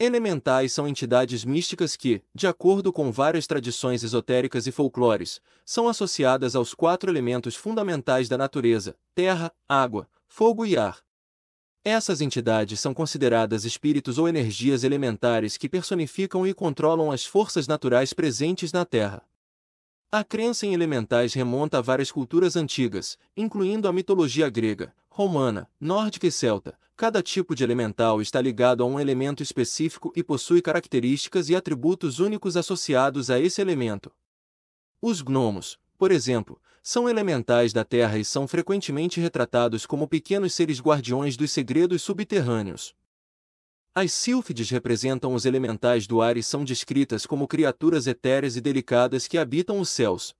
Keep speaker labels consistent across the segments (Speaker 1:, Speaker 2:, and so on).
Speaker 1: Elementais são entidades místicas que, de acordo com várias tradições esotéricas e folclores, são associadas aos quatro elementos fundamentais da natureza: terra, água, fogo e ar. Essas entidades são consideradas espíritos ou energias elementares que personificam e controlam as forças naturais presentes na Terra. A crença em elementais remonta a várias culturas antigas, incluindo a mitologia grega, romana, nórdica e celta. Cada tipo de elemental está ligado a um elemento específico e possui características e atributos únicos associados a esse elemento. Os gnomos, por exemplo, são elementais da terra e são frequentemente retratados como pequenos seres guardiões dos segredos subterrâneos. As sílfides representam os elementais do ar e são descritas como criaturas etéreas e delicadas que habitam os céus.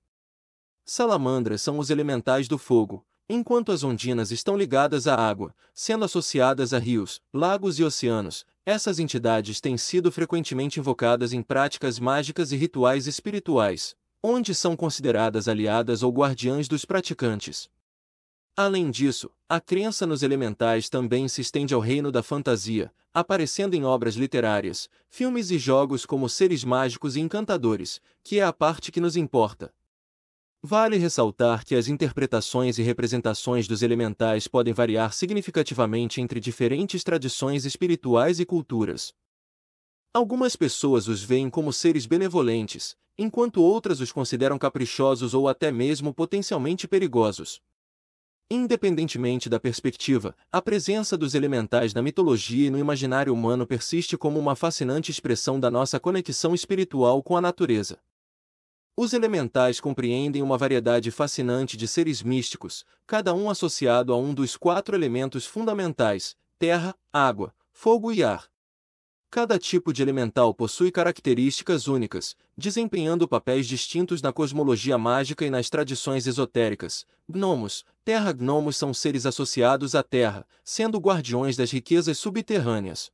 Speaker 1: Salamandras são os elementais do fogo, enquanto as ondinas estão ligadas à água, sendo associadas a rios, lagos e oceanos. Essas entidades têm sido frequentemente invocadas em práticas mágicas e rituais espirituais, onde são consideradas aliadas ou guardiãs dos praticantes. Além disso, a crença nos elementais também se estende ao reino da fantasia, aparecendo em obras literárias, filmes e jogos como seres mágicos e encantadores, que é a parte que nos importa. Vale ressaltar que as interpretações e representações dos elementais podem variar significativamente entre diferentes tradições espirituais e culturas. Algumas pessoas os veem como seres benevolentes, enquanto outras os consideram caprichosos ou até mesmo potencialmente perigosos. Independentemente da perspectiva, a presença dos elementais na mitologia e no imaginário humano persiste como uma fascinante expressão da nossa conexão espiritual com a natureza. Os elementais compreendem uma variedade fascinante de seres místicos, cada um associado a um dos quatro elementos fundamentais: terra, água, fogo e ar. Cada tipo de elemental possui características únicas, desempenhando papéis distintos na cosmologia mágica e nas tradições esotéricas. Gnomos, terra gnomos são seres associados à terra, sendo guardiões das riquezas subterrâneas.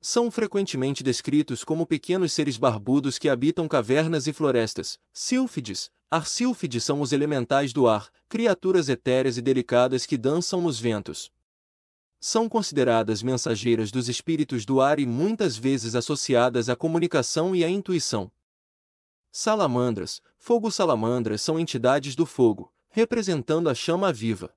Speaker 1: São frequentemente descritos como pequenos seres barbudos que habitam cavernas e florestas. Sílfides, arsílfides são os elementais do ar, criaturas etéreas e delicadas que dançam nos ventos são consideradas mensageiras dos espíritos do ar e muitas vezes associadas à comunicação e à intuição. Salamandras, fogo salamandras são entidades do fogo, representando a chama viva.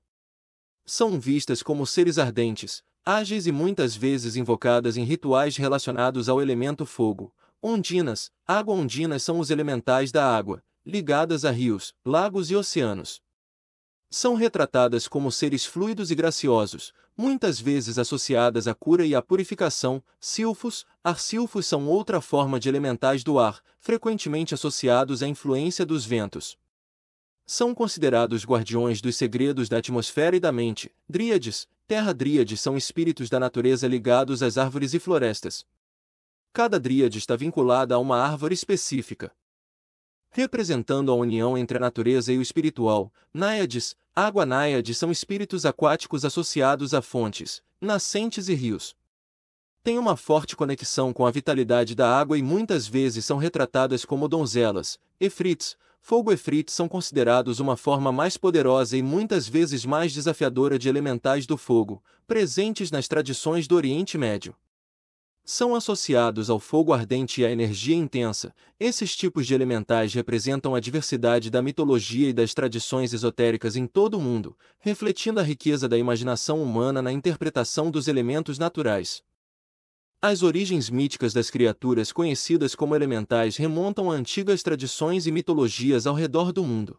Speaker 1: São vistas como seres ardentes, ágeis e muitas vezes invocadas em rituais relacionados ao elemento fogo. Ondinas, água-ondinas são os elementais da água, ligadas a rios, lagos e oceanos, são retratadas como seres fluidos e graciosos, muitas vezes associadas à cura e à purificação. Silfos, arsilfos são outra forma de elementais do ar, frequentemente associados à influência dos ventos. São considerados guardiões dos segredos da atmosfera e da mente. Dríades, terra dríades são espíritos da natureza ligados às árvores e florestas. Cada dríade está vinculada a uma árvore específica representando a união entre a natureza e o espiritual, náiades, Água guanáiade são espíritos aquáticos associados a fontes, nascentes e rios. Tem uma forte conexão com a vitalidade da água e muitas vezes são retratadas como donzelas, efrits. Fogo efrits são considerados uma forma mais poderosa e muitas vezes mais desafiadora de elementais do fogo, presentes nas tradições do Oriente Médio. São associados ao fogo ardente e à energia intensa. Esses tipos de elementais representam a diversidade da mitologia e das tradições esotéricas em todo o mundo, refletindo a riqueza da imaginação humana na interpretação dos elementos naturais. As origens míticas das criaturas conhecidas como elementais remontam a antigas tradições e mitologias ao redor do mundo.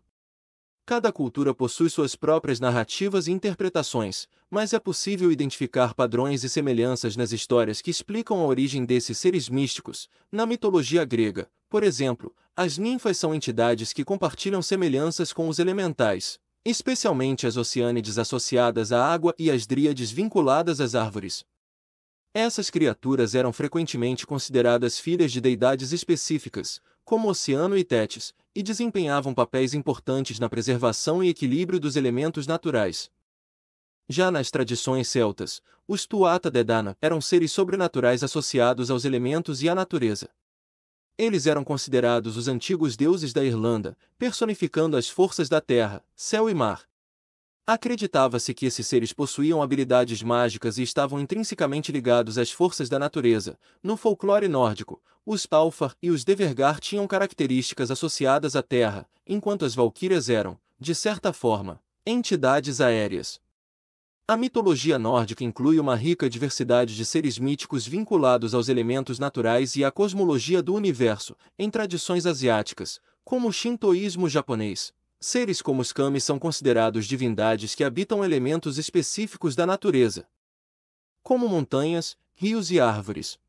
Speaker 1: Cada cultura possui suas próprias narrativas e interpretações, mas é possível identificar padrões e semelhanças nas histórias que explicam a origem desses seres místicos. Na mitologia grega, por exemplo, as ninfas são entidades que compartilham semelhanças com os elementais, especialmente as oceânides associadas à água e as dríades vinculadas às árvores. Essas criaturas eram frequentemente consideradas filhas de deidades específicas, como Oceano e Tétis, e desempenhavam papéis importantes na preservação e equilíbrio dos elementos naturais. Já nas tradições celtas, os Tuatha de Danann eram seres sobrenaturais associados aos elementos e à natureza. Eles eram considerados os antigos deuses da Irlanda, personificando as forças da terra, céu e mar. Acreditava-se que esses seres possuíam habilidades mágicas e estavam intrinsecamente ligados às forças da natureza. No folclore nórdico, os Alfar e os Devergar tinham características associadas à Terra, enquanto as Valquírias eram, de certa forma, entidades aéreas. A mitologia nórdica inclui uma rica diversidade de seres míticos vinculados aos elementos naturais e à cosmologia do universo, em tradições asiáticas, como o shintoísmo japonês. Seres como os kami são considerados divindades que habitam elementos específicos da natureza, como montanhas, rios e árvores.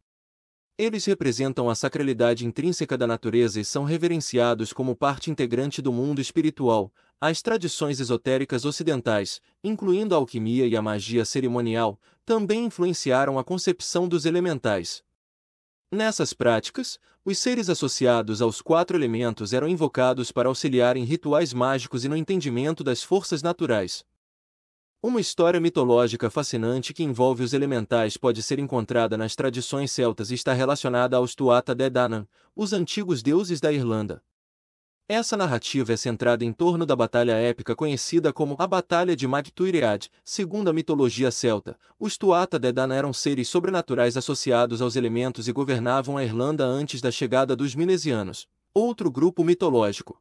Speaker 1: Eles representam a sacralidade intrínseca da natureza e são reverenciados como parte integrante do mundo espiritual. As tradições esotéricas ocidentais, incluindo a alquimia e a magia cerimonial, também influenciaram a concepção dos elementais. Nessas práticas, os seres associados aos quatro elementos eram invocados para auxiliar em rituais mágicos e no entendimento das forças naturais. Uma história mitológica fascinante que envolve os elementais pode ser encontrada nas tradições celtas e está relacionada aos Tuatha De Danann, os antigos deuses da Irlanda. Essa narrativa é centrada em torno da batalha épica conhecida como a Batalha de Magtuiriad. Segundo a mitologia celta, os Tuatha De Dan eram seres sobrenaturais associados aos elementos e governavam a Irlanda antes da chegada dos Milesianos, outro grupo mitológico.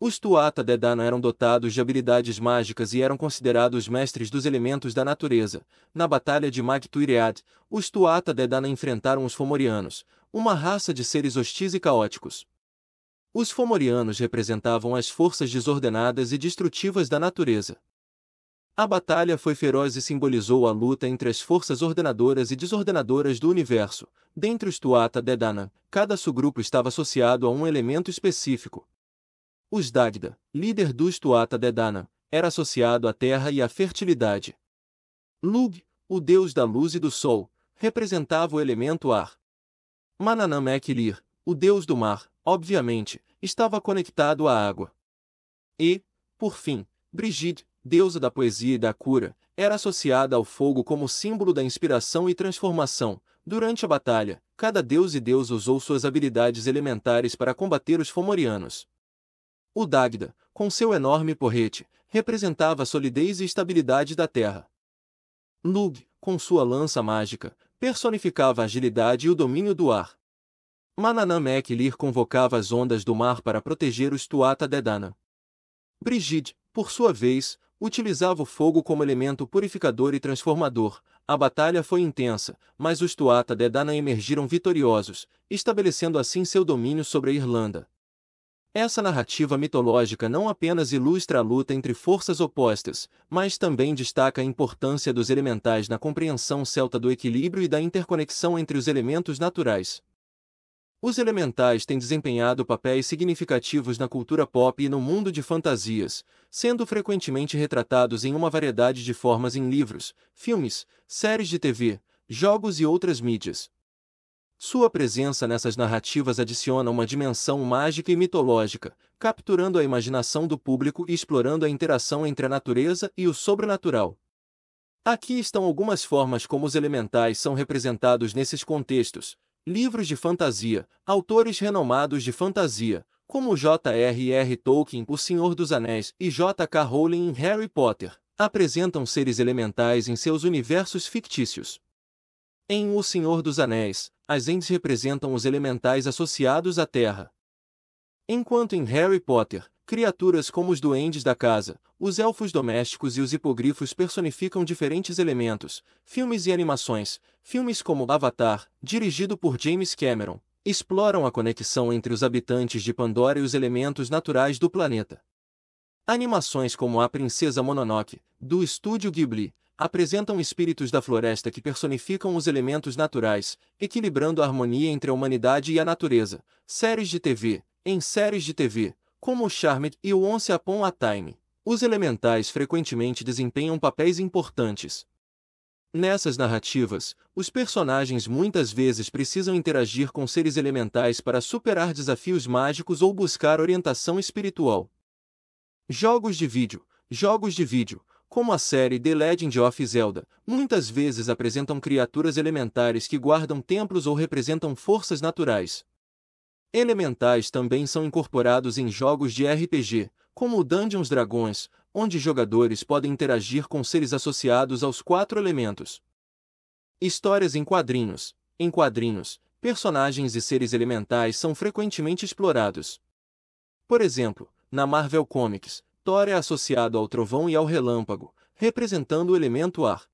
Speaker 1: Os Tuatha De Dan eram dotados de habilidades mágicas e eram considerados mestres dos elementos da natureza. Na Batalha de Magtuiriad, os Tuatha De Dan enfrentaram os Fomorianos, uma raça de seres hostis e caóticos. Os fomorianos representavam as forças desordenadas e destrutivas da natureza. A batalha foi feroz e simbolizou a luta entre as forças ordenadoras e desordenadoras do universo. Dentre os Tuatha Dedana, cada subgrupo estava associado a um elemento específico. Os Dagda, líder dos Tuatha Dedana, era associado à terra e à fertilidade. Lug, o deus da luz e do sol, representava o elemento ar. Mananamek Lir, o deus do mar, obviamente, estava conectado à água. E, por fim, Brigitte, deusa da poesia e da cura, era associada ao fogo como símbolo da inspiração e transformação. Durante a batalha, cada deus e deusa usou suas habilidades elementares para combater os fomorianos. O Dagda, com seu enorme porrete, representava a solidez e estabilidade da terra. Lug, com sua lança mágica, personificava a agilidade e o domínio do ar. Mananamec Lir convocava as ondas do mar para proteger os Tuata Dedana. Brigid, por sua vez, utilizava o fogo como elemento purificador e transformador. A batalha foi intensa, mas os Tuata Dedana emergiram vitoriosos, estabelecendo assim seu domínio sobre a Irlanda. Essa narrativa mitológica não apenas ilustra a luta entre forças opostas, mas também destaca a importância dos elementais na compreensão celta do equilíbrio e da interconexão entre os elementos naturais. Os elementais têm desempenhado papéis significativos na cultura pop e no mundo de fantasias, sendo frequentemente retratados em uma variedade de formas em livros, filmes, séries de TV, jogos e outras mídias. Sua presença nessas narrativas adiciona uma dimensão mágica e mitológica, capturando a imaginação do público e explorando a interação entre a natureza e o sobrenatural. Aqui estão algumas formas como os elementais são representados nesses contextos, Livros de fantasia, autores renomados de fantasia, como J.R.R. Tolkien, O Senhor dos Anéis e J.K. Rowling em Harry Potter, apresentam seres elementais em seus universos fictícios. Em O Senhor dos Anéis, as Ents representam os elementais associados à Terra. Enquanto em Harry Potter, Criaturas como os duendes da casa, os elfos domésticos e os hipogrifos personificam diferentes elementos, filmes e animações, filmes como Avatar, dirigido por James Cameron, exploram a conexão entre os habitantes de Pandora e os elementos naturais do planeta. Animações como A Princesa Mononoke, do estúdio Ghibli, apresentam espíritos da floresta que personificam os elementos naturais, equilibrando a harmonia entre a humanidade e a natureza. Séries de TV. Em séries de TV, como o Charmed e o Once Upon a Time. Os elementais frequentemente desempenham papéis importantes. Nessas narrativas, os personagens muitas vezes precisam interagir com seres elementais para superar desafios mágicos ou buscar orientação espiritual. Jogos de vídeo. Jogos de vídeo, como a série The Legend of Zelda, muitas vezes apresentam criaturas elementares que guardam templos ou representam forças naturais. Elementais também são incorporados em jogos de RPG, como o Dungeons Dragons, onde jogadores podem interagir com seres associados aos quatro elementos. Histórias em quadrinhos. Em quadrinhos, personagens e seres elementais são frequentemente explorados. Por exemplo, na Marvel Comics, Thor é associado ao trovão e ao relâmpago, representando o elemento ar.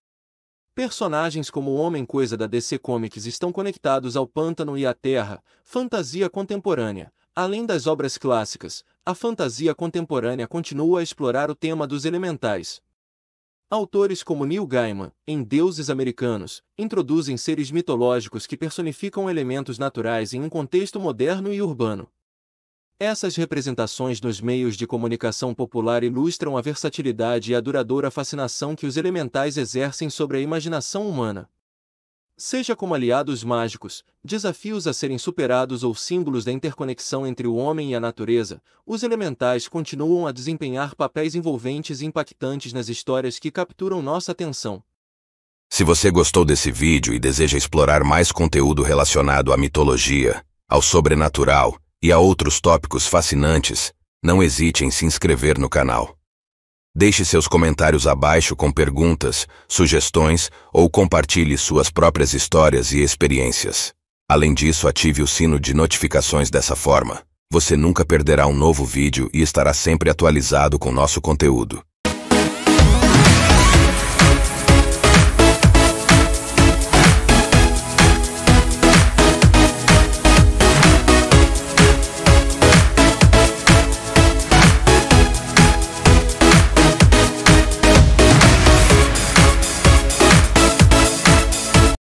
Speaker 1: Personagens como o Homem Coisa da DC Comics estão conectados ao pântano e à terra, fantasia contemporânea. Além das obras clássicas, a fantasia contemporânea continua a explorar o tema dos elementais. Autores como Neil Gaiman, em Deuses Americanos, introduzem seres mitológicos que personificam elementos naturais em um contexto moderno e urbano. Essas representações nos meios de comunicação popular ilustram a versatilidade e a duradoura fascinação que os elementais exercem sobre a imaginação humana. Seja como aliados mágicos, desafios a serem superados ou símbolos da interconexão entre o homem e a natureza, os elementais continuam a desempenhar papéis envolventes e impactantes nas histórias que capturam nossa atenção. Se você gostou desse vídeo e deseja explorar mais conteúdo relacionado à mitologia, ao sobrenatural, e a outros tópicos fascinantes, não hesite em se inscrever no canal. Deixe seus comentários abaixo com perguntas, sugestões ou compartilhe suas próprias histórias e experiências. Além disso, ative o sino de notificações dessa forma. Você nunca perderá um novo vídeo e estará sempre atualizado com nosso conteúdo.